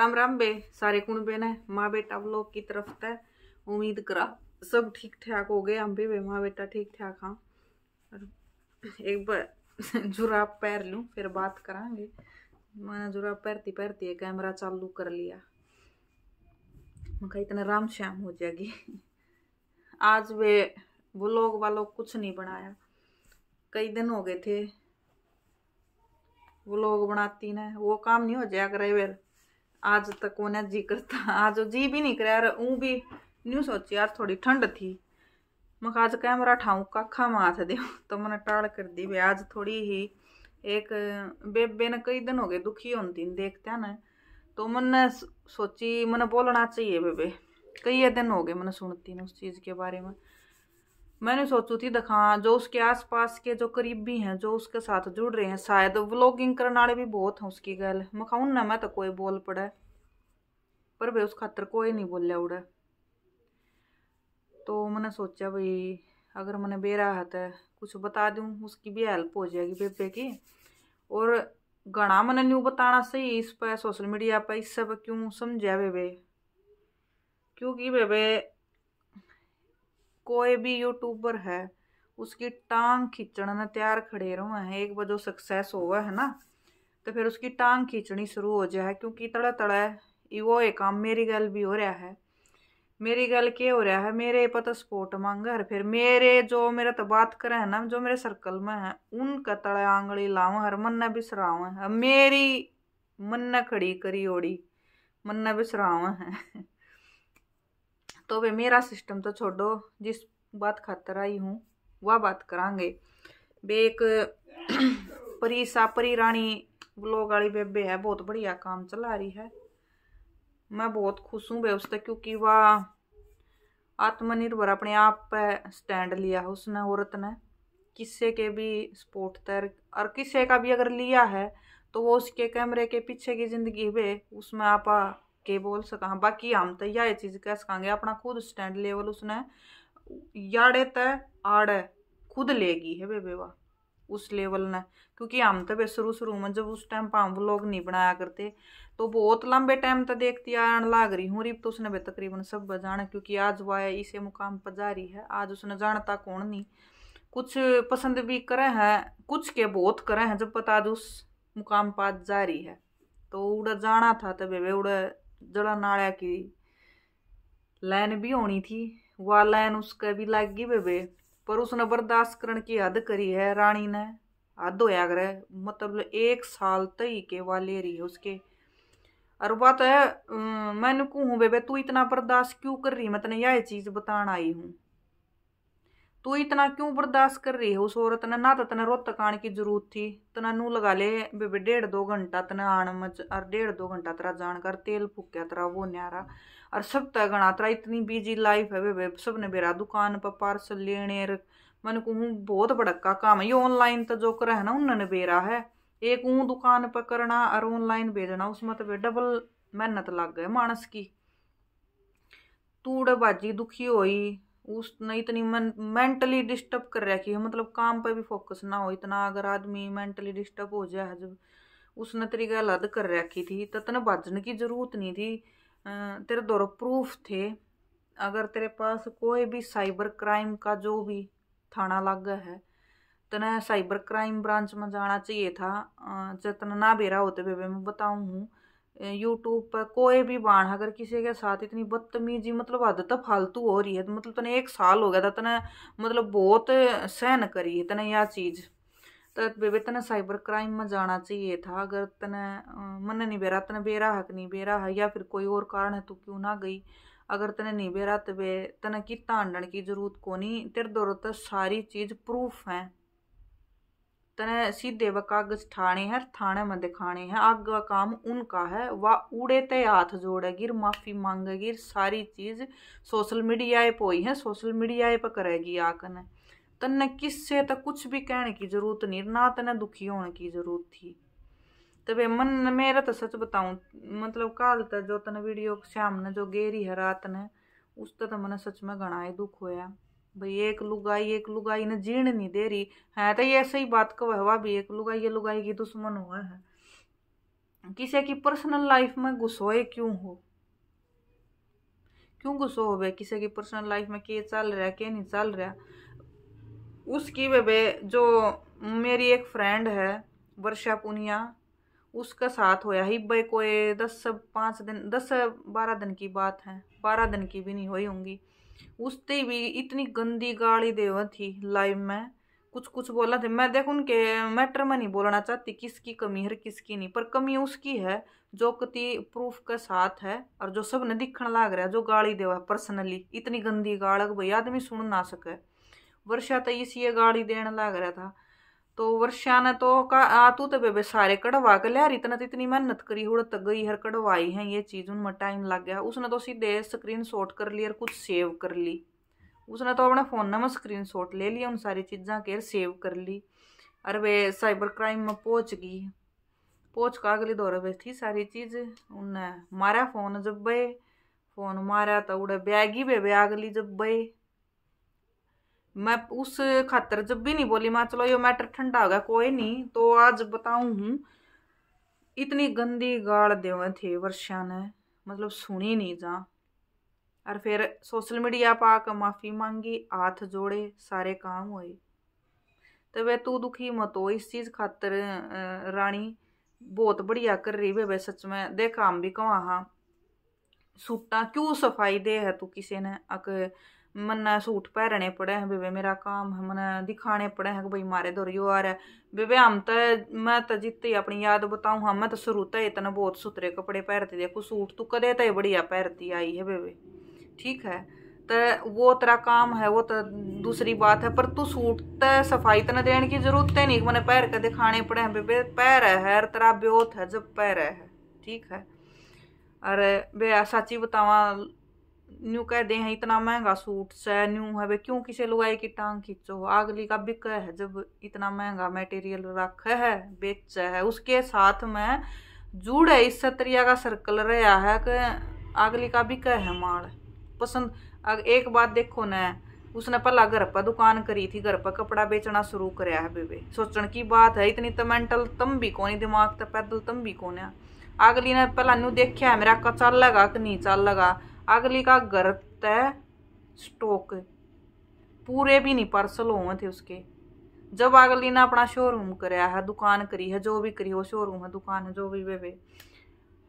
राम राम बे सारे कुण बे माँ बेटा लोग की तरफ तय उम्मीद करा सब ठीक ठाक हो गए हम भी बे माँ बेटा ठीक ठाक हाँ एक बार जुराब पैर लूँ फिर बात करांगे मैंने जुराब पैरती पैरती कैमरा चालू कर लिया मैं इतना राम श्याम हो जाएगी आज वे ब्लॉग वालों कुछ नहीं बनाया कई दिन हो गए थे व्लॉग बनाती ना वो काम नहीं हो जाएगा करे आज तक उन्हें जी करता आज जी भी नहीं करे और ऊँ भी न्यू सोची यार थोड़ी ठंड थी मैं आज कैमरा ठाऊँ काखा में दे तो मैंने टाल कर दी भाई आज थोड़ी ही एक बेबे ने कई दिन हो गए दुखी होती देखते हैं ना तो मैंने सोची मैंने बोलना चाहिए बेबे कई दिन हो गए मैंने सुनती ना उस चीज़ के बारे में मैंने सोचू थी दिखा हाँ, जो उसके आसपास के जो करीबी हैं जो उसके साथ जुड़ रहे हैं शायद व्लॉगिंग करने वाले भी बहुत हैं उसकी गल मखाउन ना मैं तो कोई बोल पड़े पर भाई उस खातर कोई नहीं बोलिया उड़े तो मैंने सोचा भाई अगर मैंने बेरा है तो कुछ बता दूँ उसकी भी हेल्प हो जाएगी बेबे की और घना मैंने न्यू बताना सही इस पर सोशल मीडिया पर इस सब क्यों समझा बेबे क्योंकि बेबे कोई भी यूट्यूबर है उसकी टांग खींचण ने तैयार खड़े रहो है एक बार जो सक्सेस हो है ना तो फिर उसकी टांग खींचनी शुरू हो जाए क्योंकि तड़ा तड़ा वो एक काम मेरी गल भी हो रहा है मेरी गल के हो रहा है मेरे पता तो सपोर्ट मांग हर फिर मेरे जो मेरा तो बात करे है ना जो मेरे सर्कल में है उनका तड़े आंगली लाव हर मन सराव है मेरी मन खड़ी करी ओड़ी मन सराव है तो वे मेरा सिस्टम तो छोड़ो जिस बात खातर आई हूँ वह बात करांगे बे एक परी सा परी रानी ब्लॉग वाली बेबे है बहुत बढ़िया काम चला रही है मैं बहुत खुश हूँ बे उससे क्योंकि वह आत्मनिर्भर अपने आप पर स्टैंड लिया है उसने औरत ने किसी के भी सपोर्ट तर और किसी का भी अगर लिया है तो वो उसके कैमरे के पीछे की ज़िंदगी वे उसमें आपा के बोल सका हाँ, बाकी हम तो यह चीज़ कह सकेंगे अपना खुद स्टैंड लेवल उसने याड़े त आड़े खुद लेगी है बेबे वाह उस लेवल ने क्योंकि हम तो शुरू शुरू में जब उस टाइम पर हम व्लॉग नहीं बनाया करते तो बहुत लंबे टाइम तक देखती आन लाग रही हूँ रिप तो उसने भी तकरीबन सब बजाना क्योंकि आज वह इसे मुकाम पर जा रही है आज उसने जानता कौन नहीं कुछ पसंद भी करे हैं कुछ के बहुत करे हैं जब पता आज उस मुकाम पर जा रही है तो उड़ा जाना था तब तो वे उड़ा जरा नाड़ा की लाइन भी होनी थी वह लाइन उसके भी गई वे पर उसने बर्दाश्त करने की हद करी है रानी ने हद होया करे मतलब एक साल तई के वह ले रही है उसके और तो है मैंने कहूँ बेबे तू इतना बर्दाश्त क्यों कर रही मैं तेने यह चीज़ बताना आई हूँ तू इतना क्यों बर्दाश्त कर रही है उस औरत ने ना तो तने रोहतक आने की जरूरत थी तना नू लगा ले बेबे डेढ़ दो घंटा तना आने में और डेढ़ दो घंटा तेरा जान कर तेल फूक्या तेरा वो न्यारा और सब तक तेरा इतनी बिजी लाइफ है बेबे सब ने मेरा दुकान पर पार्सल लेने मन को हूँ बहुत बड़का काम है ये ऑनलाइन तो जो करे है ना उन्होंने बेरा है एक ऊँ दुकान पर करना और ऑनलाइन भेजना उसमें तो डबल मेहनत लग गए मानस की तूड़ बाजी दुखी हुई उसने इतनी मन मेंटली डिस्टर्ब कर रखी है मतलब काम पे भी फोकस ना हो इतना अगर आदमी मेंटली डिस्टर्ब हो जाए जब उसने तरीका अलग कर रखी थी तो तेना भजन की ज़रूरत नहीं थी तेरे दौर प्रूफ थे अगर तेरे पास कोई भी साइबर क्राइम का जो भी थाना गया है तने साइबर क्राइम ब्रांच में जाना चाहिए था जितना ना बेरा होते बेबे मैं बताऊँ हूँ यूट्यूब पर कोई भी बाण अगर किसी के साथ इतनी बदतमीजी मतलब हद तो फालतू हो रही है तो मतलब तने एक साल हो गया था तने मतलब बहुत सहन करी है तने यह चीज़ तो बेबे तने साइबर क्राइम में जाना चाहिए था अगर तने मन नहीं बेरा तने बेरा हक नहीं बेरा है या फिर कोई और कारण है तू क्यों ना गई अगर तने नहीं बेरा तो बे तने कितना हंडन की जरूरत को नहीं तेरे दौर तो सारी चीज़ प्रूफ है तने सीधे व कागज ठाणे है थाने में दिखाने हैं आगे काम उनका है वह उड़े ते हाथ जोड़ेगीर माफ़ी मांगेगी सारी चीज़ सोशल मीडिया पे हुई है सोशल मीडिया पे करेगी आकने तन्ने किससे तो कुछ भी कहने की ज़रूरत नहीं ना तने दुखी होने की ज़रूरत थी तो मन मेरा तो सच बताऊं मतलब काल तो जो तने वीडियो ने जो गेरी है रात ने उस तो मैंने सच में घना ही दुख होया भाई एक लुगाई एक लुगाई ने जीण नहीं दे रही है तो ये सही बात कहो हवा भी एक लुगाई ये लुगाई की दुश्मन हुआ है किसी की पर्सनल लाइफ में घुसोए क्यों हो क्यों गुस्सो हो भाई किसी की पर्सनल लाइफ में क्या चल रहा है के नहीं चल रहा उसकी वे भे जो मेरी एक फ्रेंड है वर्षा पुनिया उसका साथ होया ही भाई कोई दस पाँच दिन दस बारह दिन की बात है बारह दिन की भी नहीं हुई होंगी उसते भी इतनी गंदी गाली देवा थी लाइव में कुछ कुछ बोला था मैं देख उनके मैटर में नहीं बोलना चाहती किसकी कमी है किसकी नहीं पर कमी उसकी है जो कति प्रूफ के साथ है और जो सब ने दिखण लाग रहा है जो गाली देवा पर्सनली इतनी गंदी गाड़ भाई आदमी सुन ना सके वर्षा तो इसी गाली गाड़ी देने लाग रहा था तो वर्षा ने तो का तू तो बेबे सारे कढ़वा के लिया इतना तो इतनी मेहनत करी हूँ तक गई हर कढ़वाई है ये चीज़ उन टाइम लग गया उसने तो सीधे स्क्रीन शॉट कर ली और कुछ सेव कर ली उसने तो अपने फ़ोन में स्क्रीन शॉट ले लिया उन सारी चीज़ा के सेव कर ली और वे साइबर क्राइम में पहुँच गई पहुँच का अगली दौरे वे थी सारी चीज़ उन्हें मारा फ़ोन जब बे फ़ोन मारा तो उड़े बैग ही बेबे अगली जब बे मैं उस खातर जब भी नहीं बोली मैं चलो ये मैटर ठंडा होगा कोई नहीं तो आज बताऊ हूँ इतनी गंदी गाल दे थे वर्षा ने मतलब सुनी नहीं जा और फिर सोशल मीडिया पा कर माफ़ी मांगी हाथ जोड़े सारे काम हुए तो वे तू दुखी मत हो इस चीज़ खातर रानी बहुत बढ़िया कर रही वे सच में देखा काम भी कहाँ हाँ सूटा क्यों सफाई दे है तू किसी ने अक मन सूट पहनने पड़े हैं बेबे मेरा काम है मन दिखाने पड़े हैं कि भाई मारे यो आ रहा है बेबे हम तो मैं तो जित अपनी याद बताऊँ हाँ मैं तो शुरू तो इतने बहुत सुतरे कपड़े पहनती देखो सूट तू कदे तो बढ़िया पहनती आई है बेबे ठीक है तो वो तेरा काम है वो तो दूसरी बात है पर तू सूट तो सफाई तो देने की जरूरत है नहीं मैंने पैर के दिखाने पड़े हैं बेबे पैर है तेरा ब्योत है जब पैर है ठीक है अरे बे सच ही बतावा न्यू कह दे हैं इतना महंगा सूट से न्यू है वे क्यों किसे लुगाई की टांग खींचो अगली का बिक है जब इतना महंगा मटेरियल रख है बेच है उसके साथ में जुड़ है इस सतरिया का सर्कल रहा है कि अगली का बिक है माल पसंद अग एक बात देखो ना उसने पहला घर पर दुकान करी थी घर पर कपड़ा बेचना शुरू कराया है बेबे सोचने की बात है इतनी तो मेंटल तम भी कौन दिमाग तो पैदल तम भी कौन है अगली ने पहला न्यू देखा है मेरा का चल लगा कि नहीं चल लगा अगली का गर्त है स्टोक पूरे भी नहीं पार्सल हुए थे उसके जब अगली ने अपना शोरूम कराया है दुकान करी है जो भी करी हो शोरूम है दुकान है जो भी वे वे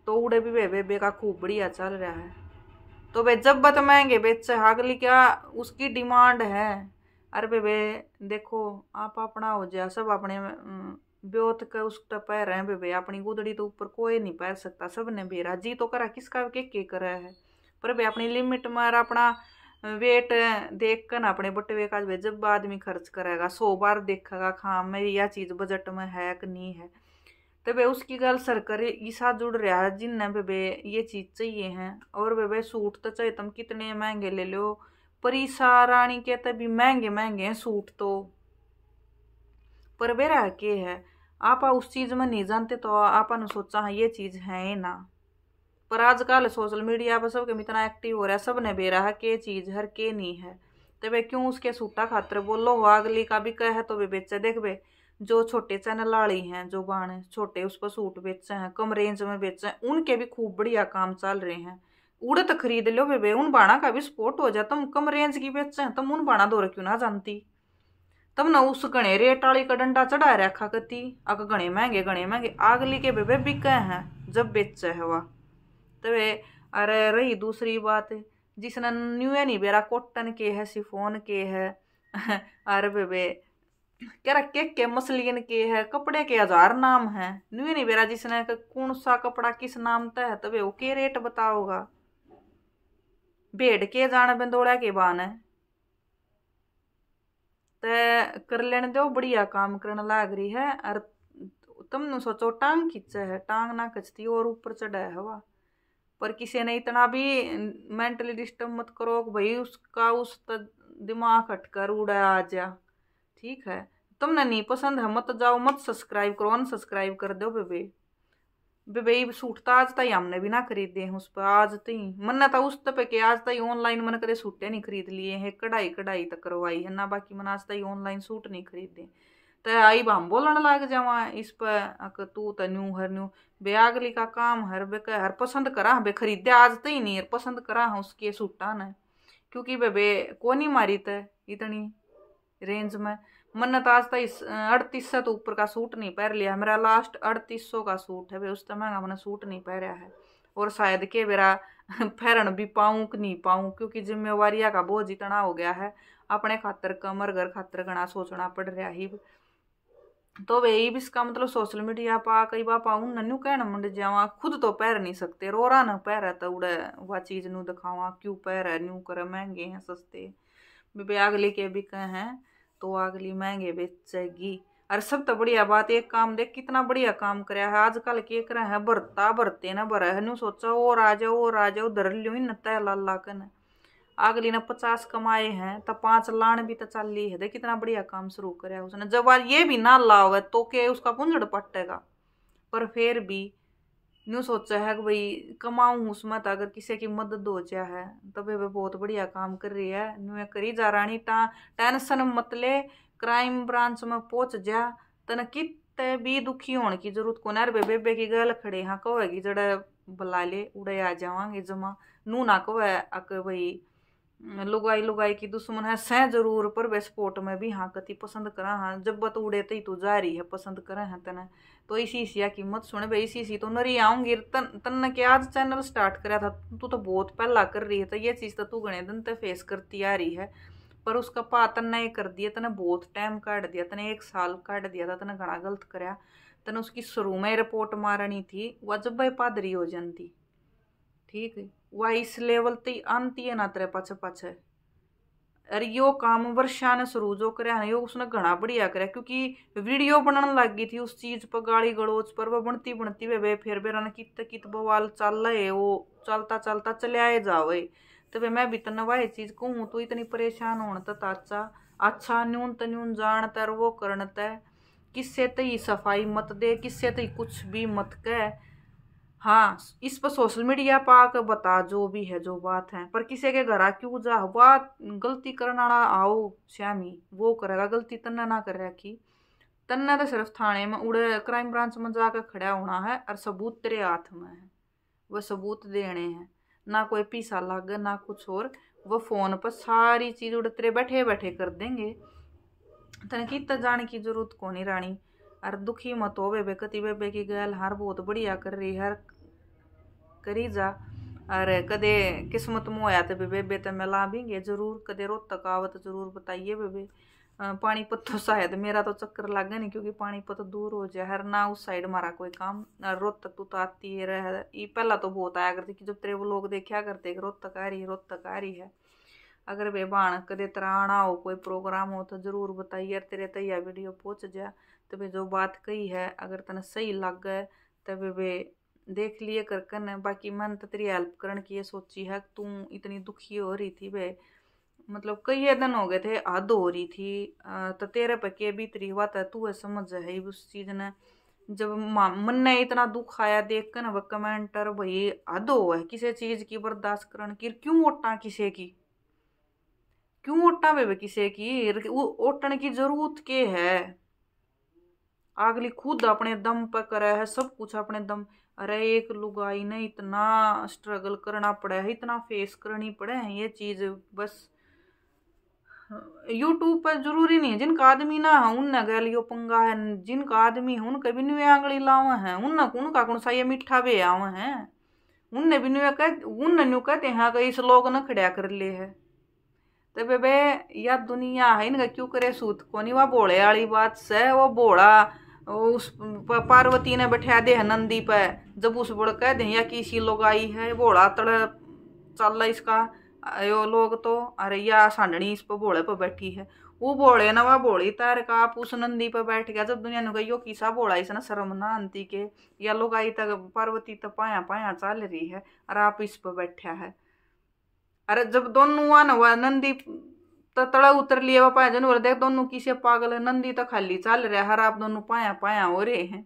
तो उड़े भी वे बेबे का खूब बढ़िया चल रहा है तो वे जब बतमाएंगे महंगे बेचे अगली क्या उसकी डिमांड है अरे बेबे देखो आप अपना हो जाए सब अपने ब्योत के उस पैर हैं बेबे अपनी गुदड़ी तो ऊपर कोई नहीं पैर सकता सब ने बेरा जी तो करा किसका के के करा है पर भी अपनी लिमिट मार अपना वेट देख कर अपने बटवे का जब आदमी खर्च करेगा सौ बार देखेगा खाम हाँ, में यह चीज़ बजट में है कि नहीं है तो वे उसकी गल सरकर ईसा जुड़ रहा है जिनने वे ये चीज़ चाहिए हैं और वे वे सूट तो चाहे तुम कितने महंगे ले लो पर ईसा रानी के तभी तो महंगे महंगे हैं सूट तो पर वे रह के है आप उस चीज़ में नहीं जानते तो आपने सोचा हाँ ये चीज़ है ना पर आजकल सोशल मीडिया पर सबके में इतना एक्टिव हो रहा है सब ने बेरा है के चीज़ हर के नहीं है तो वे क्यों उसके सूटा खातर बोलो हो अगली का भी कह तो वे बेचे देख वे जो छोटे चैनल वाली हैं जो बाण छोटे उस पर सूट बेचे हैं कम रेंज में बेचे हैं उनके भी खूब बढ़िया काम चल रहे हैं उड़त खरीद लो वे उन बाणा का भी सपोर्ट हो जाए तुम कम रेंज की बेचे हैं तुम उन बाणा दो क्यों ना जानती तब ना उस गणे रेट वाली का डंडा चढ़ा रखा कती अगर घने महंगे गणे महंगे आगली के बेबे बिके हैं जब बेचे है वह तवे अरे रही दूसरी बात जिसने न्यू है नहीं बेरा कॉटन के है सिफोन के है अरे बेबे कह रहा केक के मसलिन के है कपड़े के हजार नाम है न्यू है नहीं बेरा जिसने कौन सा कपड़ा किस नाम का है तबे वो रेट बताओगा भेड़ के जाने बंदोड़ा के बान है तो कर लेने दो बढ़िया काम करने लाग रही है अरे तुमने सोचो टांग खींचे है टांग ना खचती और ऊपर चढ़ा है हवा पर किसी ने इतना भी मेंटली डिस्टर्ब मत करो कि भाई उसका उस दिमाग हटकर उड़ा आ जा ठीक है तुमने नहीं पसंद है मत जाओ मत सब्सक्राइब करो अनसब्सक्राइब कर दो बेबे बेबे सूट तो आज तक हमने भी ना खरीदे हैं उस पर आज ती मन था उस पे के आज तक ऑनलाइन मन करे सूटे नहीं खरीद लिए हैं कढ़ाई कढ़ाई तक करवाई है ना बाकी मन आज तक ऑनलाइन सूट नहीं खरीदे तो आई हम बोलने लाग जावा इस पर तू तो न्यू हर न्यू ब्यागली का काम हर बे हर पसंद करा बे खरीदे आज तो ही नहीं हर पसंद करा उसके सूटा ने क्योंकि बे बे कोनी मारी ते इतनी रेंज में मन्नत आज तक अड़तीस सौ तो ऊपर का सूट नहीं पहन लिया मेरा लास्ट अड़तीस सौ का सूट है भाई उस महंगा मैंने सूट नहीं पहना है और शायद के मेरा फैरन भी पाऊँ कि नहीं पाऊँ क्योंकि जिम्मेवारियाँ का बोझ इतना हो गया है अपने खातर कमर घर खातर घना सोचना पड़ रहा ही तो वे भी इसका मतलब सोशल मीडिया पा कई बार पाऊँ नन्नू कहना मुंडे जावा खुद तो पैर नहीं सकते रोरा न है तो उड़े वह चीज़ नू दिखावा क्यों है न्यू कर महंगे हैं सस्ते भी अगले के भी हैं तो अगली महंगे बेचेगी अरे सब तो बढ़िया बात एक काम देख कितना बढ़िया काम कर है हाँ, आजकल के करे हैं हाँ, भरता भरते ना भरा है न्यू सोचा और आ जाओ और आ जाओ धर लियो ही नता है लाल अगली ने पचास कमाए हैं तो पांच लान भी तो चल ली है देख कितना बढ़िया काम शुरू करे उसने जब आज ये भी ना ला है तो के उसका पुंजड़ पटेगा पर फिर भी न्यू सोचा है कि भाई कमाऊँ उसमें तो अगर किसी की मदद हो जाए है तो वे बहुत बढ़िया काम कर रही है न्यू करी जा रानी ता टेंशन मतले क्राइम ब्रांच में पहुंच जा तन कितने भी दुखी होने की जरूरत को नर रे बेबे की गल खड़े हाँ कहोगी जड़ा बुला ले उड़े आ जावा जमा नू ना कहो अक भाई लुगाई लुगाई की दुश्मन है सह जरूर पर वे स्पोर्ट में भी हाँ कति पसंद करा हाँ जब बत उड़े तई तो जा रही है पसंद करा है तेना तो इसी इसी की मत सुने भाई इसी सी तो नरी आऊंगी तन तन के आज चैनल स्टार्ट करा था तू तो बहुत पहला कर रही है तो ये चीज़ तो तू गणे दिन तो फेस करती आ रही है पर उसका पा तन्ने कर दिया तने बहुत टाइम काट दिया तने एक साल काट दिया था तने घना गलत कराया तने उसकी शुरू में रिपोर्ट मारनी थी वह जब भाई पादरी हो जाती ठीक है વાઇસ લેવલથી है ना तेरे पछ पछ अरे यो काम वर्षा ने शुरू जो है ना यो उसने घना बढ़िया करे क्योंकि वीडियो बनाने लग गई थी उस चीज़ पर गाड़ी गड़ोच पर वह बनती बनती वे वे फिर भी रहना कित कित बवाल चल रहे वो चलता चलता चले आए जावे तो वे मैं भी तना तो ये चीज़ हूँ तो इतनी परेशान होना था ताचा अच्छा न्यून तो न्यून जान तर वो करना तय किससे तो सफाई मत दे किससे तो कुछ भी मत कह हाँ इस पर सोशल मीडिया आकर बता जो भी है जो बात है पर किसी के घर क्यों जा हुआ गलती करने वाला आओ श्यामी वो करेगा गलती तन्ना ना कर रखी तन्ना तो सिर्फ थाने में उड़े क्राइम ब्रांच में जाकर खड़ा होना है और सबूत तेरे हाथ में है वह सबूत देने हैं ना कोई पीसा लग ना कुछ और वह फ़ोन पर सारी चीज़ उड़े तेरे बैठे बैठे कर देंगे तन की जाने की जरूरत को रानी अर दुखी मत हो बेकती बे की गल हर बहुत बढ़िया कर रही हर करी जा और कदे किस्मत में होया तो बेबे तो मैं लाभेंगे जरूर कदे रोतक तक आवत जरूर बताइए बेबे पानी पत्तो शायद मेरा तो चक्कर लागे नहीं क्योंकि पानी पत्तो दूर हो जाए हर ना उस साइड मारा कोई काम रोहतक तू तो आती है रह पहला तो बहुत आया करती कि जब तेरे वो लोग देखा करते रोहतक आ रही है रोहतक आ रही है अगर वे भाण कदे आना हो कोई प्रोग्राम हो तो ज़रूर बताइए अगर तेरे तैया वीडियो पहुँच जाए तो वे जो बात कही है अगर तन सही लग गए तब वे देख लिए कर कन बाकी मन तो तेरी हेल्प करण की ये सोची है तू इतनी दुखी हो रही थी वे मतलब कई दिन हो गए थे हद हो रही थी तो तेरे पर के तेरी बात तो है तू है समझ है उस चीज़ ने जब मन ने इतना दुख आया देख कर वह कमेंटर भाई हद हो है किसी चीज़ की बर्दाश्त करण की क्यों वोटा किसी की क्यों ओटा वे किसी की ओटन की जरूरत के है अगली खुद अपने दम पर करे है सब कुछ अपने दम अरे एक लुगाई ने इतना स्ट्रगल करना पड़ा है इतना फेस करनी पड़े है ये चीज़ बस यूट्यूब पर जरूरी नहीं है जिनका आदमी ना है उन गह लियो पंगा है जिनका आदमी है उनके भी नुए आंगली लाव है उन उनका कौन सा ये मीठा वे आव है उनने भी नुए कह उन नु कहते हैं कई स्लोग लोग न खड़ा कर ले है तो बेबे या दुनिया है ना क्यों करे सूत को नहीं वह भोले वाली बात से वो भोला उस पार्वती ने बैठा दे नंदी पे जब उस बोल कह दे या किसी लोग आई है भोला तड़ चल रहा इसका यो लोग तो अरे या सांडनी इस पर भोले पर बैठी है वो बोले ना वह बोली तार का आप उस नंदी पर बैठ गया जब दुनिया ने कही यो किसा बोला इस ना शर्म ना आंती के या लोग आई तक पार्वती तो पाया पाया चल रही है और आप इस पर बैठा है अरे जब दोनों हुआ हुआ नंदी तो तड़ा उतरली है वह पाया जानवर देख दोनों किसे पागल है नंदी तो खाली चल रहा हर आप दोनों पाया पाया हो रहे हैं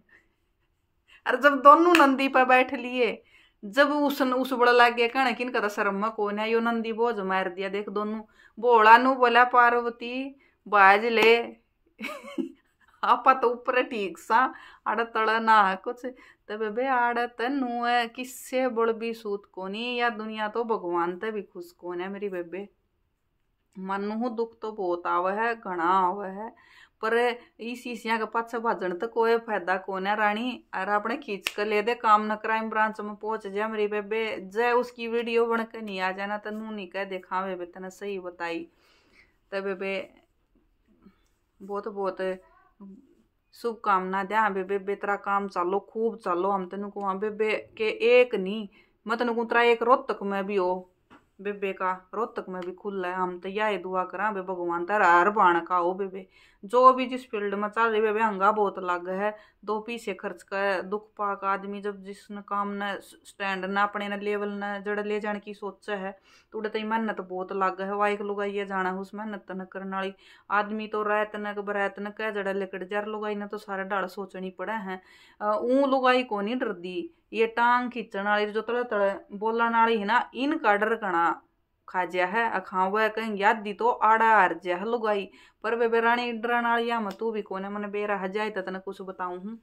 अरे जब दोनों नंदी पर बैठ लिए जब उस उस बड़ा लग गया कहना किन का तो शर्म कौन है यो नंदी बोझ मार दिया देख दोनों बोला नु बोला पार्वती बाज ले आपा तो ऊपर ठीक सा अड़ तड़ ना कुछ तबे आड़त है किससे भी सूत कोनी या दुनिया तो भगवान ते भी खुश कोन है मेरी बेबे मन मनु दुख तो बहुत आवे है घना आवे है पर इस शीशिया के पास भजन तो कोई फायदा कौन है रानी अरे अपने खींच कर ले दे काम न क्राइम ब्रांच में पहुंच जा मेरी बेबे जय उसकी वीडियो बन के नहीं आ जाना तो नू नहीं कह देखा बेबे तेना सही बताई तो बेबे बहुत बहुत शुभकामना दें हाँ, बेबे बे तेरा काम चलो खूब चलो हम तेन हाँ बेबे के एक नहीं मैं तेन को तेरा एक रोहतक में भी हो बेबे का रोहतक में भी खुल है हम तो यही दुआ करा बे भगवान तेरा हर बाण का हो बेबे जो भी जिस फील्ड में चल रही बेबे हंगा बहुत अलग है दो पीछे खर्च का दुख पाक आदमी जब जिसने काम ने स्टैंड ने अपने ने लेवल ने जड़ ले जाने की सोच है तो उड़े तई मेहनत बहुत अलग है वाइक लुगाई जाना उस मेहनत न करने वाली आदमी तो रायत न बरायत न कह जड़ा लेकर जर लुगाई ने तो सारे डाल सोचनी पड़े हैं ऊँ लुगाई को नहीं डरती ये टांग खींचण वाली जो तड़े तड़े बोलन वाली है ना इनका डर कणा खाज्या है है कहीं दी तो आड़ा हार जा है लुगाई पर वे बेराणी डरण वाली या तू भी कोने मन बेरा हजाई तो तने कुछ बताऊँ हूँ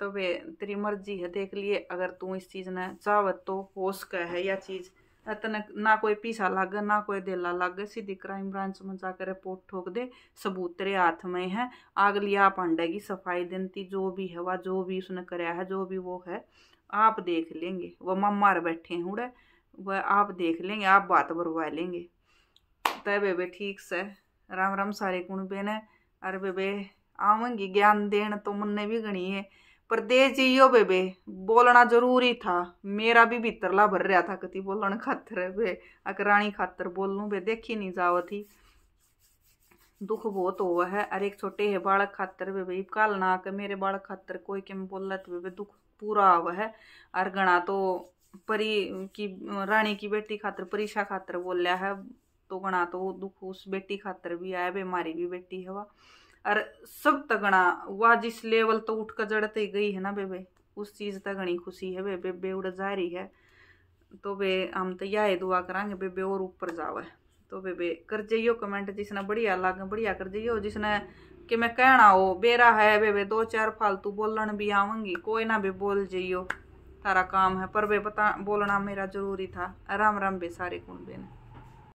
तो वे तेरी मर्जी है देख लिए अगर तू इस चीज़ ने चाहवत तो हो सके है या चीज़ तने ना कोई पीसा लाग ना कोई देला लाग सीधी क्राइम ब्रांच में जाकर रिपोर्ट ठोक दे सबूत तेरे हाथ में है अगली आप अंडे की सफाई दिनती जो भी है वह जो भी उसने कराया है जो भी वो है आप देख लेंगे वह मम्मा बैठे हैं उड़े वह आप देख लेंगे आप बात बरवा लेंगे तय बेबे ठीक से राम राम सारे कुण बेने अरे बेबे आवेंगी ज्ञान देन तो मन भी गणी है दे जियो बेबे बोलना जरूरी था मेरा भी भीतरला भर रहा था कति बोलन खातर बे रानी खातर बोलूँ बे देखी नहीं जाओ थी दुख बहुत हो है अरे एक छोटे है बालक खातर वे भाई कल ना के मेरे बालक खातर कोई के बोल बोलत वे दुख पूरा हो है अर गणा तो परी की रानी की बेटी खातर परीक्षा खातर बोलिया है तो गणा तो दुख उस बेटी खातर भी आया मारी भी बेटी है वह और सब तगड़ा वह जिस लेवल तो उठ कर जड़ते ही गई है ना बेबे उस चीज़ तक घनी खुशी है बेबे बे उड़ जा रही है तो बे हम तो यह दुआ करांगे बेबे और ऊपर जावे तो बेबे कर जाइयो कमेंट जिसने बढ़िया लाग बढ़िया कर जाइयो जिसने कि मैं कहना हो बेरा है बेबे दो चार फालतू बोलन भी आवंगी कोई ना बे बोल जाइयो तारा काम है पर बे पता बोलना मेरा जरूरी था राम राम बे सारे कुंड बेने